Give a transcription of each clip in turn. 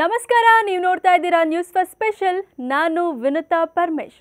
ನಮಸ್ಕಾರ ನೀವು ನೋಡ್ತಾ ಇದ್ದೀರಾ ನ್ಯೂಸ್ ಫಸ್ಟ್ ಸ್ಪೆಷಲ್ ನಾನು ವಿನುತಾ ಪರಮೇಶ್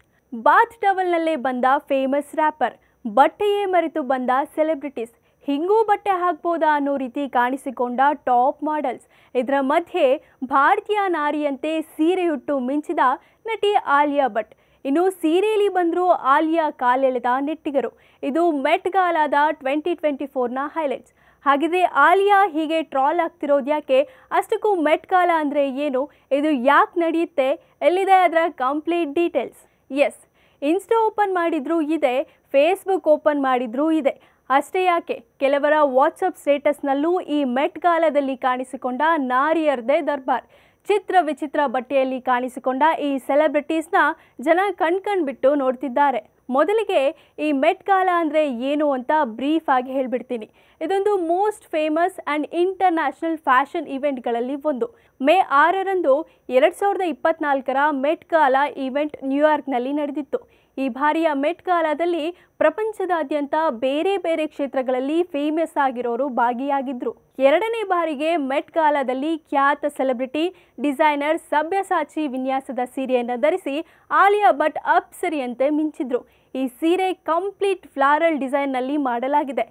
ಬಾತ್ ಟವಲ್ನಲ್ಲೇ ಬಂದ ಫೇಮಸ್ ರ್ಯಾಪರ್ ಬಟ್ಟೆಯೇ ಮರೆತು ಬಂದ ಸೆಲೆಬ್ರಿಟೀಸ್ ಹಿಂಗೂ ಬಟ್ಟೆ ಹಾಕ್ಬೋದಾ ಅನ್ನೋ ರೀತಿ ಕಾಣಿಸಿಕೊಂಡ ಟಾಪ್ ಮಾಡೆಲ್ಸ್ ಇದರ ಮಧ್ಯೆ ಭಾರತೀಯ ನಾರಿಯಂತೆ ಸೀರೆಯುಟ್ಟು ಮಿಂಚಿದ ನಟಿ ಆಲಿಯಾ ಭಟ್ ಇನ್ನು ಸೀರೆಯಲ್ಲಿ ಬಂದರು ಆಲಿಯಾ ಕಾಲೆಳೆದ ನೆಟ್ಟಿಗರು ಇದು ಮೆಟ್ಗಾಲಾದ ಟ್ವೆಂಟಿ ಟ್ವೆಂಟಿ ಫೋರ್ನ ಹೈಲೈಟ್ಸ್ ಹಾಗಿದ್ರೆ ಆಲಿಯಾ ಹೀಗೆ ಟ್ರಾಲ್ ಆಗ್ತಿರೋದು ಯಾಕೆ ಅಷ್ಟಕ್ಕೂ ಮೆಟ್ಗಾಲ ಅಂದರೆ ಏನು ಇದು ಯಾಕೆ ನಡೆಯುತ್ತೆ ಎಲ್ಲಿದೆ ಅದರ complete details yes Insta open ಮಾಡಿದರೂ ಇದೆ ಫೇಸ್ಬುಕ್ ಓಪನ್ ಮಾಡಿದರೂ ಇದೆ ಅಷ್ಟೇ ಯಾಕೆ ಕೆಲವರ ವಾಟ್ಸಪ್ ಸ್ಟೇಟಸ್ನಲ್ಲೂ ಈ ಮೆಟ್ಗಾಲದಲ್ಲಿ ಕಾಣಿಸಿಕೊಂಡ ನಾರಿಯರ್ದೇ ದರ್ಬಾರ್ ಚಿತ್ರ ವಿಚಿತ್ರ ಬಟ್ಟೆಯಲ್ಲಿ ಕಾಣಿಸಿಕೊಂಡ ಈ ಸೆಲೆಬ್ರಿಟೀಸ್ನ ಜನ ಕಣ್ಕಂಡ್ಬಿಟ್ಟು ನೋಡ್ತಿದ್ದಾರೆ ಮೊದಲಿಗೆ ಈ ಮೆಟ್ ಕಾಲ ಅಂದರೆ ಏನು ಅಂತ ಬ್ರೀಫ್ ಆಗಿ ಹೇಳ್ಬಿಡ್ತೀನಿ ಇದೊಂದು most famous and international fashion ಇವೆಂಟ್ಗಳಲ್ಲಿ ಒಂದು ಮೇ ಆರರಂದು ಎರಡು ಸಾವಿರದ ಇಪ್ಪತ್ನಾಲ್ಕರ ಮೆಟ್ ಕಾಲ ಈವೆಂಟ್ ನ್ಯೂಯಾರ್ಕ್ನಲ್ಲಿ ನಡೆದಿತ್ತು ಈ ಬಾರಿಯ ಮೆಟ್ ಗಾಲದಲ್ಲಿ ಪ್ರಪಂಚದಾದ್ಯಂತ ಬೇರೆ ಬೇರೆ ಕ್ಷೇತ್ರಗಳಲ್ಲಿ ಫೇಮಸ್ ಆಗಿರೋರು ಭಾಗಿಯಾಗಿದ್ರು ಎರಡನೇ ಬಾರಿಗೆ ಮೆಟ್ ಗಾಲದಲ್ಲಿ ಖ್ಯಾತ ಸೆಲೆಬ್ರಿಟಿ ಡಿಸೈನರ್ ಸಭ್ಯಸಾಚಿ ವಿನ್ಯಾಸದ ಸೀರೆಯನ್ನು ಧರಿಸಿ ಆಲಿಯಾ ಭಟ್ ಅಪ್ಸರಿಯಂತೆ ಮಿಂಚಿದ್ರು ಈ ಸೀರೆ ಕಂಪ್ಲೀಟ್ ಫ್ಲಾರಲ್ ಡಿಸೈನ್ನಲ್ಲಿ ಮಾಡಲಾಗಿದೆ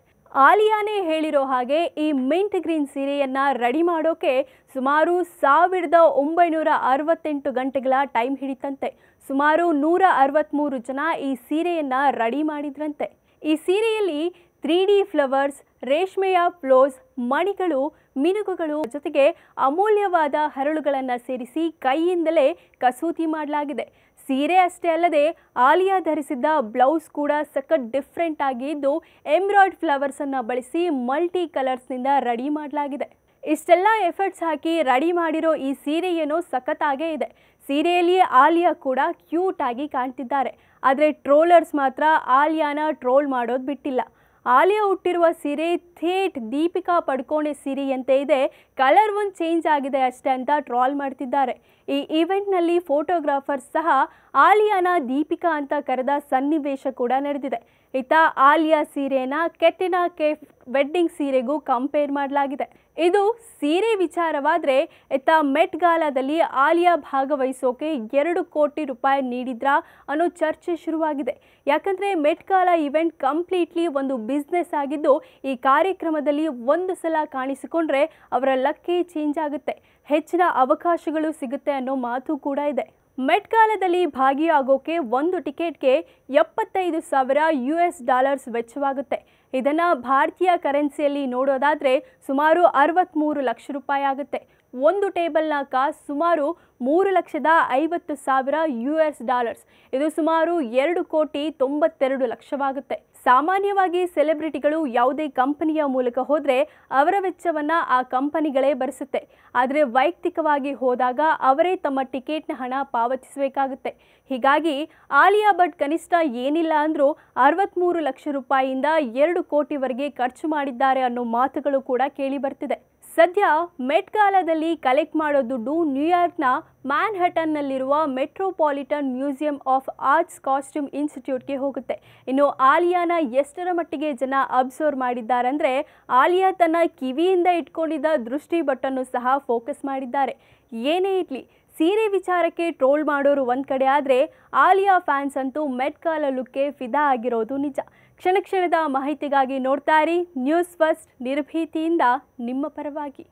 ಆಲಿಯಾನೇ ಹೇಳಿರೋ ಹಾಗೆ ಈ ಮಿಂಟ್ ಗ್ರೀನ್ ಸೀರೆಯನ್ನು ರೆಡಿ ಮಾಡೋಕೆ ಸುಮಾರು ಸಾವಿರದ ಒಂಬೈನೂರ ಅರವತ್ತೆಂಟು ಗಂಟೆಗಳ ಟೈಮ್ ಹಿಡಿತಂತೆ ಸುಮಾರು ನೂರ ಅರವತ್ತ್ಮೂರು ಜನ ಈ ಸೀರೆಯನ್ನು ರೆಡಿ ಮಾಡಿದ್ರಂತೆ ಈ ಸೀರೆಯಲ್ಲಿ ತ್ರೀ ಡಿ ಫ್ಲವರ್ಸ್ ರೇಷ್ಮೆಯ ಫ್ಲೋಸ್ ಮಣಿಗಳು ಮಿನುಗುಗಳು ಜೊತೆಗೆ ಅಮೂಲ್ಯವಾದ ಹರಳುಗಳನ್ನು ಸೇರಿಸಿ ಕೈಯಿಂದಲೇ ಕಸೂತಿ ಮಾಡಲಾಗಿದೆ ಸೀರೆ ಅಷ್ಟೇ ಅಲ್ಲದೆ ಆಲಿಯಾ ಧರಿಸಿದ್ದ ಬ್ಲೌಸ್ ಕೂಡ ಸಖತ್ ಡಿಫ್ರೆಂಟ್ ಆಗಿದ್ದು ಎಂಬ್ರಾಯ್ಡ್ ಫ್ಲವರ್ಸನ್ನು ಬಳಸಿ ಮಲ್ಟಿ ಕಲರ್ಸ್ನಿಂದ ರೆಡಿ ಮಾಡಲಾಗಿದೆ ಇಷ್ಟೆಲ್ಲ ಎಫರ್ಟ್ಸ್ ಹಾಕಿ ರೆಡಿ ಮಾಡಿರೋ ಈ ಸೀರೆ ಏನೋ ಸಖತ್ತಾಗೇ ಇದೆ ಸೀರೆಯಲ್ಲಿ ಆಲಿಯಾ ಕೂಡ ಕ್ಯೂಟ್ ಆಗಿ ಕಾಣ್ತಿದ್ದಾರೆ ಆದರೆ ಟ್ರೋಲರ್ಸ್ ಮಾತ್ರ ಆಲಿಯಾನ ಟ್ರೋಲ್ ಮಾಡೋದು ಬಿಟ್ಟಿಲ್ಲ ಆಲಿಯಾ ಹುಟ್ಟಿರುವ ಸೀರೆ ಥೇಟ್ ದೀಪಿಕಾ ಪಡ್ಕೋಣೆ ಅಂತ ಇದೆ ಕಲರ್ ಒಂದು ಚೇಂಜ್ ಆಗಿದೆ ಅಷ್ಟೇ ಅಂತ ಟ್ರಾಲ್ ಮಾಡ್ತಿದ್ದಾರೆ ಈ ಇವೆಂಟ್ನಲ್ಲಿ ಫೋಟೋಗ್ರಾಫರ್ ಸಹ ಆಲಿಯಾನ ದೀಪಿಕಾ ಅಂತ ಕರೆದ ಸನ್ನಿವೇಶ ಕೂಡ ನಡೆದಿದೆ ಇತ್ತ ಆಲಿಯಾ ಸೀರೆನ ಕೆಟ್ಟಿನ ಕೆಫ್ ವೆಡ್ಡಿಂಗ್ ಸೀರೆಗೂ ಕಂಪೇರ್ ಮಾಡಲಾಗಿದೆ ಇದು ಸೀರೆ ವಿಚಾರವಾದರೆ ಎತ್ತ ಮೆಟ್ ಗಾಲಾದಲ್ಲಿ ಆಲಿಯಾ ಭಾಗವಹಿಸೋಕೆ ಎರಡು ಕೋಟಿ ರೂಪಾಯಿ ನೀಡಿದ್ರಾ ಅನ್ನೋ ಚರ್ಚೆ ಶುರುವಾಗಿದೆ ಯಾಕಂದರೆ ಮೆಟ್ ಗಾಲಾ ಇವೆಂಟ್ ಕಂಪ್ಲೀಟ್ಲಿ ಒಂದು ಬಿಸ್ನೆಸ್ ಆಗಿದ್ದು ಈ ಕಾರ್ಯಕ್ರಮದಲ್ಲಿ ಒಂದು ಸಲ ಕಾಣಿಸಿಕೊಂಡ್ರೆ ಅವರ ಲಕ್ಕೇ ಚೇಂಜ್ ಆಗುತ್ತೆ ಹೆಚ್ಚಿನ ಅವಕಾಶಗಳು ಸಿಗುತ್ತೆ ಅನ್ನೋ ಮಾತು ಕೂಡ ಇದೆ ಮೆಟ್ಕಾಲದಲ್ಲಿ ಭಾಗಿಯಾಗೋಕೆ ಒಂದು ಟಿಕೆಟ್ಗೆ ಎಪ್ಪತ್ತೈದು ಸಾವಿರ ಯು ಎಸ್ ಡಾಲರ್ಸ್ ವೆಚ್ಚವಾಗುತ್ತೆ ಇದನ್ನು ಭಾರತೀಯ ಕರೆನ್ಸಿಯಲ್ಲಿ ನೋಡೋದಾದರೆ ಸುಮಾರು ಅರವತ್ತ್ಮೂರು ಲಕ್ಷ ರೂಪಾಯಿ ಆಗುತ್ತೆ ಒಂದು ಕಾಸ್ ಸುಮಾರು ಮೂರು ಲಕ್ಷದ ಐವತ್ತು ಸಾವಿರ ಯು ಎಸ್ ಡಾಲರ್ಸ್ ಇದು ಸುಮಾರು ಎರಡು ಕೋಟಿ ತೊಂಬತ್ತೆರಡು ಲಕ್ಷವಾಗುತ್ತೆ ಸಾಮಾನ್ಯವಾಗಿ ಸೆಲೆಬ್ರಿಟಿಗಳು ಯಾವುದೇ ಕಂಪನಿಯ ಮೂಲಕ ಹೋದರೆ ಅವರ ವೆಚ್ಚವನ್ನು ಆ ಕಂಪನಿಗಳೇ ಭರಿಸುತ್ತೆ ಆದರೆ ವೈಯಕ್ತಿಕವಾಗಿ ಹೋದಾಗ ಅವರೇ ತಮ್ಮ ಟಿಕೆಟ್ನ ಹಣ ಪಾವತಿಸಬೇಕಾಗುತ್ತೆ ಹೀಗಾಗಿ ಆಲಿಯಾ ಭಟ್ ಕನಿಷ್ಠ ಏನಿಲ್ಲ ಅಂದರೂ ಅರವತ್ತ್ಮೂರು ಲಕ್ಷ ರೂಪಾಯಿಯಿಂದ ಎರಡು ಕೋಟಿವರೆಗೆ ಖರ್ಚು ಮಾಡಿದ್ದಾರೆ ಅನ್ನೋ ಮಾತುಗಳು ಕೂಡ ಕೇಳಿ ಬರ್ತಿದೆ ಸದ್ಯ ಮೆಟ್ಗಾಲದಲ್ಲಿ ಕಲೆಕ್ಟ್ ಮಾಡೋ ದುಡ್ಡು ನ್ಯೂಯಾರ್ಕ್ನ ಮ್ಯಾನ್ಹಟನ್ನಲ್ಲಿರುವ Metropolitan Museum of Arts costume ಇನ್ಸ್ಟಿಟ್ಯೂಟ್ಗೆ ಹೋಗುತ್ತೆ ಇನ್ನು ಆಲಿಯಾನ ಎಷ್ಟರ ಮಟ್ಟಿಗೆ ಜನ ಅಬ್ಸರ್ವ್ ಅಂದರೆ ಆಲಿಯಾ ತನ್ನ ಕಿವಿಯಿಂದ ಇಟ್ಕೊಂಡಿದ್ದ ದೃಷ್ಟಿ ಬಟ್ಟನ್ನು ಸಹ ಫೋಕಸ್ ಮಾಡಿದ್ದಾರೆ ಏನೇ ಇರಲಿ ಸೀರೆ ವಿಚಾರಕ್ಕೆ ಟ್ರೋಲ್ ಮಾಡೋರು ಒಂದು ಕಡೆ ಆದರೆ ಆಲಿಯಾ ಫ್ಯಾನ್ಸ್ ಅಂತೂ ಕಾಲ ಲುಕ್ಕೆ ಫಿದಾ ಆಗಿರೋದು ನಿಜ ಕ್ಷಣ ಕ್ಷಣದ ಮಾಹಿತಿಗಾಗಿ ನೋಡ್ತಾ ಇರಿ ನ್ಯೂಸ್ ಫಸ್ಟ್ ನಿರ್ಭೀತಿಯಿಂದ ನಿಮ್ಮ ಪರವಾಗಿ